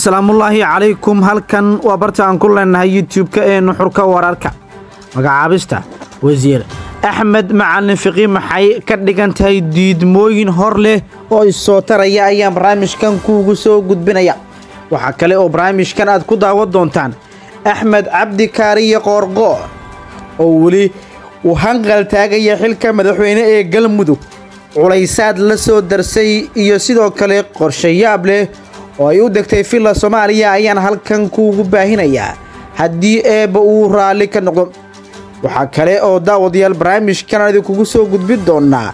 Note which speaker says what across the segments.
Speaker 1: salaamullaahi calaykum halkan waa barta aan ku leenahay yuutub-ka ee nuxurka wararka magacaabista wasiir axmed macallin fiqiin maxay ka dhigan tahay diidmooyin hor leh oo is-soo taraya ayaan barnaamijkan kuugu soo gudbinaya waxaa kale oo barnaamijkan aad ku daawan doontaan axmed cabdi kaariyo qoorqoo oo weli uu hanqal taagaya xilka madaxweyne ee galmudug culaysaad la soo darsay iyo sidoo kale qorshayaab leh oo ay u degtay filla soomaaliya ayaan halkan kuugu baahinayaa haddii eebba uu raalli ka noqdo waxaa kale oo daawadayaal barnaamij aan kugu soo gudbi doonnaa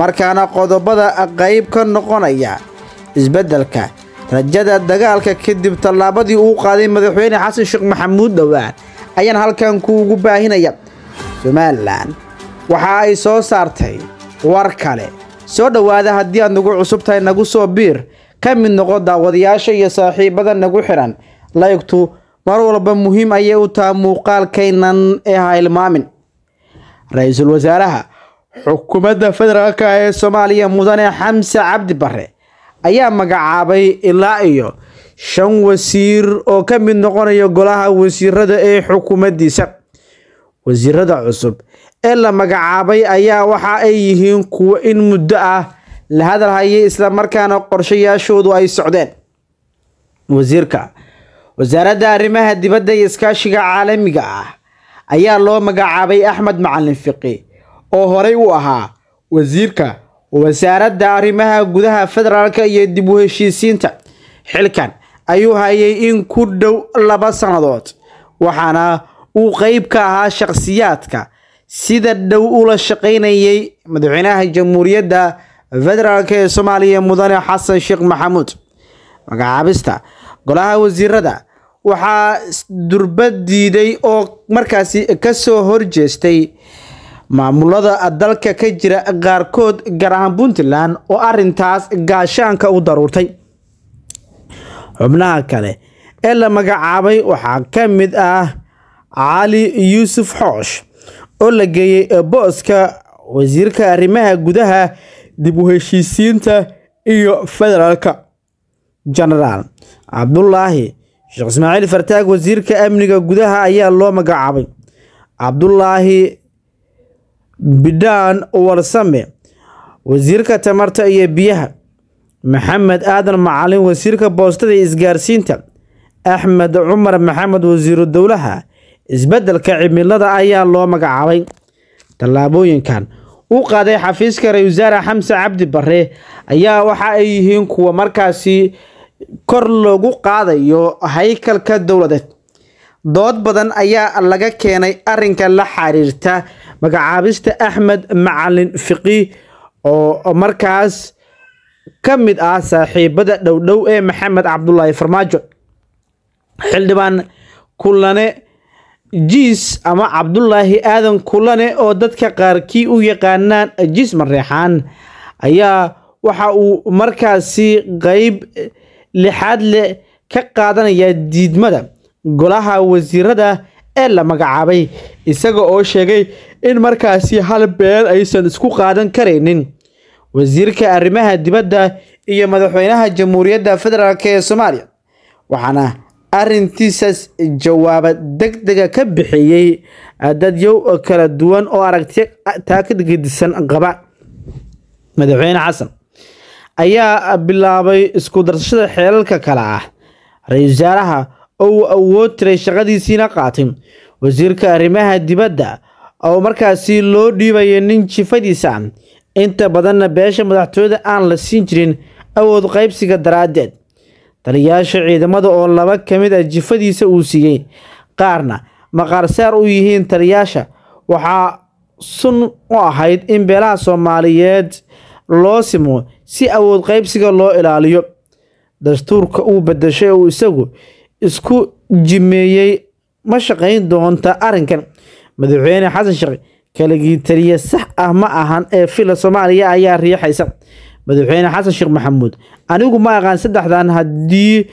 Speaker 1: markaana qodobada qayb ka noqonaya isbeddelka rajada dagaalka kadib tallaabadii uu qaaday madaxweyne xasan sheekh maxamuud dhowaan ayaan halkan kuugu baahinaya somalilan waxa ay soo saartay war kale soo dhowaada haddii aad nagu cusub nagu soo biir ka mid noqo daawadayaasha iyo saaxiibada nagu xidhan laygtu mar walba muhiim ayay u tahay muuqaalkaynan ee haylmaamin ra-iisul wasaaraha xukuumadda federaalka ee soomaaliya mudane xamse cabdi bare ayaa magacaabay ilaa iyo shan wasiir oo ka mid noqonaya golaha wasiirada ee xukuumaddiisa wasiirada cusub ee la magacaabay ayaa waxa ay yihiin kuwo in muddo ah la hadalhayay markaana qorshayaashoodu ay socdeen wasiirka wasaaradda arrimaha dibadda iyo iskaashiga caalamiga ah ayaa loo magacaabay axmed macalin fiqi oo horay u ahaa wasiirka wasaaradda arrimaha gudaha federaalk iyo dib u heshiisiinta xilkan ayuu hayay in ku dhow laba sannadood waxaana uu qeyb ka ahaa shakhsiyaadka sida dhow ula shaqaynayay madaxweynaha jamhuuriyadda federaalka ee soomaaliya mudane xasan sheekh maxamuud magacaabista golaha wasiirada waxaa durbad diiday oo markaasi kasoo horjeestay maamulada dalka ka jira qaarkood gaar ahaan puntland oo arintaas gaashaanka u daruurtay xubnaha kale ee la magacaabay waxaa ka mid ah cali yuusuf xoosh oo la geeyey booska wasiirka arrimaha gudaha dib u heshiisiinta iyo federaalka jeneraal cabdulaahi sheekh ismaaciil fartaag wasiirka amniga gudaha ayaa loo magacaabay cabdulaahi bidhaan warsame wasiirka tamarta iyo biyaha maxamed aadan macalin wasiirka boostada isgaarsiinta axmed cumar maxamed wasiiru dowlaha isbeddelka cimilada ayaa loo magacaabay tallaabooyinkan u qaaday xafiiska ra-isul wasaare xamse cabdi bare ayaa waxa ay yihiin kuwa markaasi kor loogu qaadayo haykalka dowladeed dood badan ayaa laga keenay arrinka la xiriirta magacaabista axmed macalin fiqi oo markaas ka mid ah saaxiibada dhowdhow ee maxamed cabdulaahi farmaajo xildhibaan kulane jiis ama cabdulaahi aadan kulane oo dadka qaarkii u yaqaanaan jiis mareexaan ayaa waxa uu markaasi qayb lixaad leh ka qaadanayaa diidmada golaha wasiirada ee la magacaabay isaga oo sheegay in markaasi hal beel aysan isku qaadan karaynin wasiirka arrimaha dibadda iyo madaxweynaha jamhuuriyadda federaalk ee soomaaliya waxaana arintiisas jawaaba degdega ka bixiyey dadyow kala duwan oo aragti taakid qaba madaxweyne xasan ayaa bilaabay isku darsashada xeelalka kale ah ra-iisul wasaaraha oo uu awood tiray shaqadiisiina qaatay wasiirka arrimaha dibadda oo markaasi loo dhiibayo nin jifadiisa ah. inta badanna beesha madaxtooyada aan la siin jirin awood qaybsiga daraaddeed taliyaasha ciidamada oo laba kamid ah jifadiisa uu siiyey qaarna maqaarsaar u yihiin taliyaasha waxaa sun u ahayd in beelaha soomaaliyeed loo simo si awood qaybsiga loo ilaaliyo dastuurka uu bedashay uu isagu isku jimeeyey ma shaqayn doonta arrinkan madaxweyne xasan sheekh kaligii taliya sax ah ma ahan ee filla soomaaliya ayaa riixaysa madaxweyne xasan sheekh maxamuud anigu ma aqaan saddexdan haddii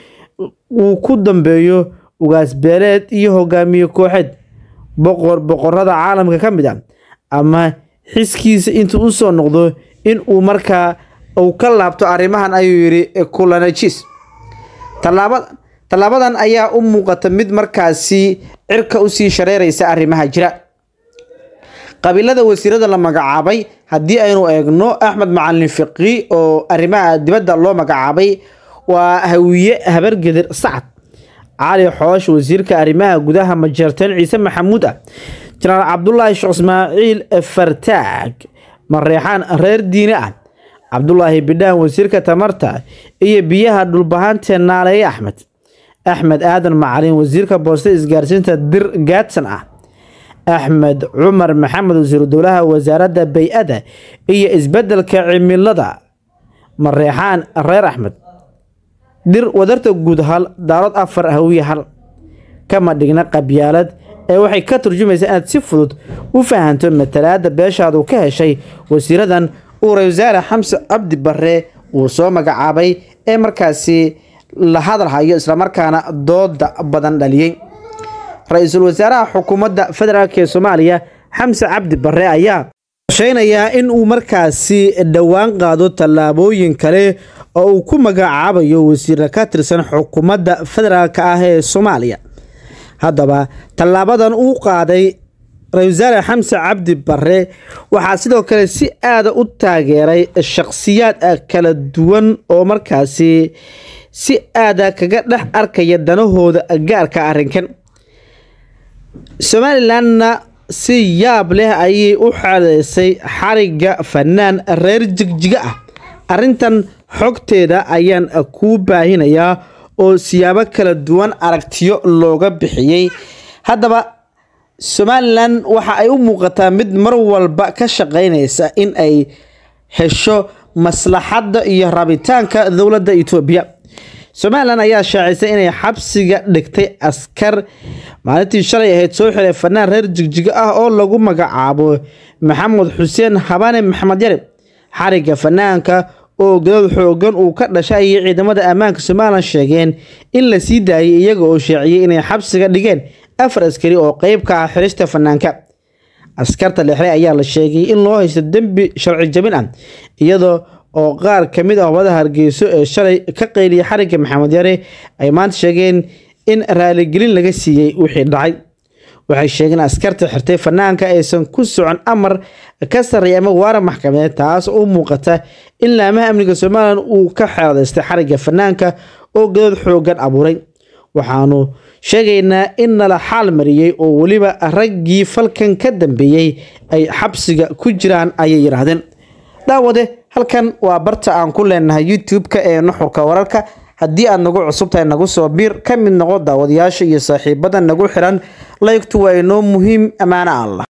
Speaker 1: uu ku dambeeyo ugaas-beeleed iyo hogaamiye kooxeed boqor boqorada caalamka ka mid ah ama xiskiisa intuu u soo noqdo in uu markaa uu ka laabto arrimahan ayuu yidhi kulanajis tallaabadan ayaa u muuqata mid markaasi cirka usii shareeraysa arrimaha jira qabiilada wasiirada la magacaabay haddii aynu eegno axmed macalin fiqi oo arrimaha dibadda loo magacaabay waa hawiye habargedir sacad cali xoosh wasiirka arrimaha gudaha majeerteen ciise maxamuud ah jenaraal cabdulaahi sheekh ismaaciil fartaag mareexaan reer diine ah cabdulaahi bidhaan wasiirka tamarta iyo biyaha dhulbahaantee naaleeye axmed axmed aadan macalin wasiirka boosta isgaarsiinta dir gaadsan ah axmed cumar maxamed wasiiru dowlaha wasaaradda bay-ada iyo isbeddelka cimilada mareexaan reer axmed dir wadarta guud hal daarood afar hawiye hal kama dhigna qabyaalad ee waxay ka turjumaysaa inaad si fudud u fahanto matalaadda beeshaadu ka heshay wasiiradan uu ra wasaare xamse cabdi barre uu soo magacaabay ee markaasi la hadalhayo islamarkaana dooda badan dhaliyay ra'iisul wasaaraha xukuumadda federaalk ee soomaaliya xamse cabdi barre ayaa sheynaya in uu markaasi dhowaan qaado tallaabooyin kale oo uu ku magacaabayo wasiirra ka tirsan xukuumadda federaalka ah ee soomaaliya haddaba tallaabadan uu qaaday ra-isul wasaare xamse cabdi barre waxaa sidoo kale si aada u taageeray shakhsiyaad kala duwan oo markaasi si aada kaga dhex arkaya danahooda gaarka arrinkan somalilanna si yaab leh ayay u xadeysay xariga fanaan reer jigjiga ah arrintan xogteeda ayaan kuu baahinayaa oo siyaabo kala duwan aragtiyo looga bixiyey haddaba somalilan waxa ay u muuqataa mid mar walba ka shaqaynaysa in ay hesho maslaxadda iyo rabitaanka dowladda etoobiya somalilan ayaa shaacisay inay xabsiga dhigtay askar maalintii shalay ahayd soo xiray fanaan reer jigjigo ah oo lagu magacaabo maxamed xuseen habane maxamed yare xarigga fanaanka oo godad xooggan uu ka dhashay ayay ciidamada ammaanka somalilan sheegeen in la sii daayay iyaga oo shaaciyey inay xabsiga dhigeen afar askari oo qayb ka ah xirista fanaanka askarta lexray ayaa la sheegay in loo haysto dembi sharci jabin ah iyadoo oo qaar ka mid ah ummada hargeyso ee shalay ka qeyliyay xarigga maxamed yare ay maanta sheegeen in raaligelin laga siiyey wixii dhacay waxay sheegeen askarta xirtay fanaanka aysan ku socon amar ka sarreeya ama waara maxkamadeed taas u muuqata in laamaha amniga somalilan uu ka xeeradeystay xarigga fanaanka oo godood xoogan abuuray waxaanu sheegaynaa in nala xaal mariyey oo weliba raggii falkan ka dambeeyey ay xabsiga ku jiraan ayay yidhaahdeen dhaawade halkan waa barta aan ku leenahay youtube-ka ee nuxurka wararka haddii aad nagu cusubtahay nagu soo biir ka mid noqo daawadayaasha iyo saaxiibada nagu xiran laygtu waa inoo muhiim ammaano allah